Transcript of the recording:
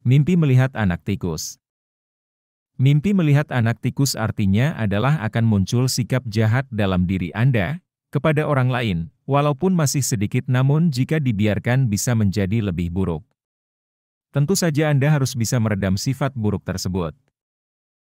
Mimpi melihat anak tikus. Mimpi melihat anak tikus artinya adalah akan muncul sikap jahat dalam diri Anda kepada orang lain, walaupun masih sedikit namun jika dibiarkan bisa menjadi lebih buruk. Tentu saja Anda harus bisa meredam sifat buruk tersebut.